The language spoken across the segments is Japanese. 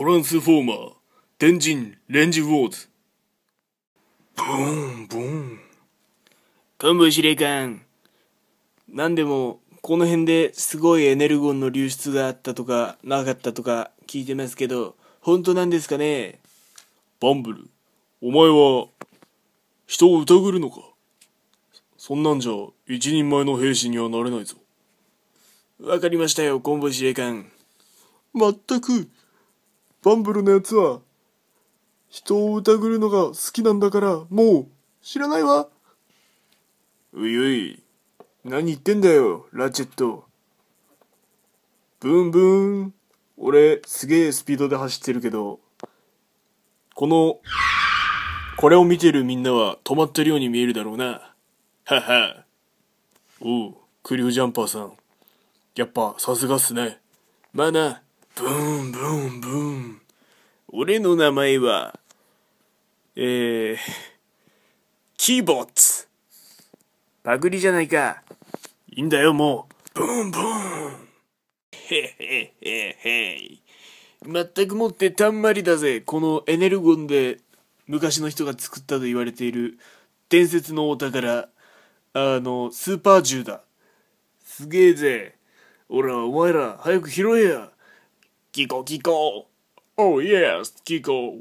トランスフォーマー、天神レンジウォーズ。ブーン、ブーン。幹部司令官。なんでも、この辺ですごいエネルゴンの流出があったとか、なかったとか聞いてますけど、本当なんですかねバンブル、お前は、人を疑るのかそんなんじゃ、一人前の兵士にはなれないぞ。わかりましたよ、コンボ司令官。まったく、バンブルのやつは、人を疑るのが好きなんだから、もう、知らないわ。ういうい、何言ってんだよ、ラチェット。ブンブン。俺、すげえスピードで走ってるけど、この、これを見てるみんなは止まってるように見えるだろうな。はは。おう、クリュージャンパーさん。やっぱ、さすがっすね。まあな。ブーンブーンブーン俺の名前はえー、キーボッツパクリじゃないかいいんだよもうブーンブーンへへへへい全くもってたんまりだぜこのエネルゴンで昔の人が作ったと言われている伝説のお宝あのスーパー銃だすげえぜ俺はお前ら早く拾えやギコギコおうイエスギコ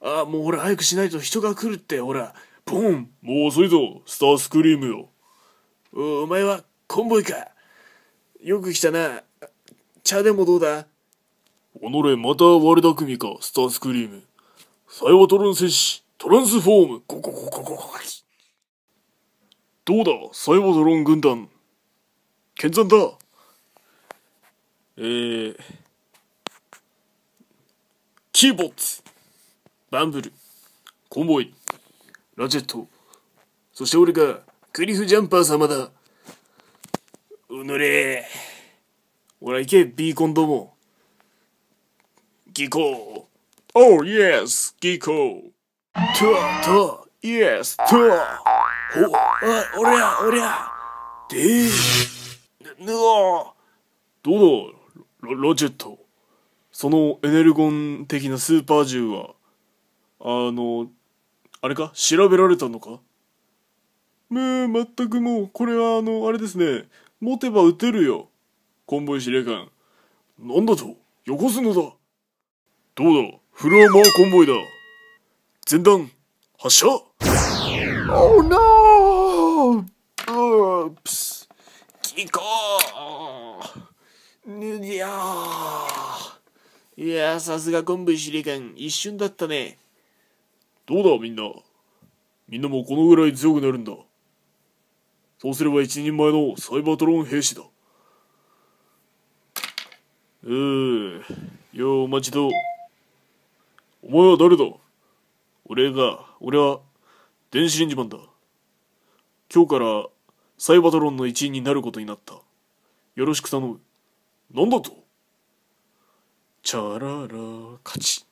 ああもうほら早くしないと人が来るってほらポンもう遅いぞスタースクリームよおお前はコンボイかよく来たな茶でもどうだおのれまた割れた組かスタースクリームサイはトロン戦士、トランスフォームココココココどうだサイボドロン軍団剣山だえー、キーボッツバンブルコンボイラジェットそして俺がクリフ・ジャンパー様だうぬれ俺は行けビーコンどもギコーおイエスギコートゥととイエスとほあおりゃおりゃでぬおどうだロ、ロジェットそのエネルゴン的なスーパー銃はあのあれか調べられたのかねえ全くもうこれはあのあれですね持てば撃てるよコンボイ司令官なんだとよこすのだどうだフルアーマーコンボイだ前段発射 Oh no! o ー p ス。聞こうぬゃーいやー、さすが昆布司令官、一瞬だったね。どうだ、みんな。みんなもこのぐらい強くなるんだ。そうすれば一人前のサイバトロン兵士だ。うー、よう、待ちと。お前は誰だ俺が、俺は、電子レンジマンだ。今日から、サイバトロンの一員になることになった。よろしく頼む。なんだと 저러러 같이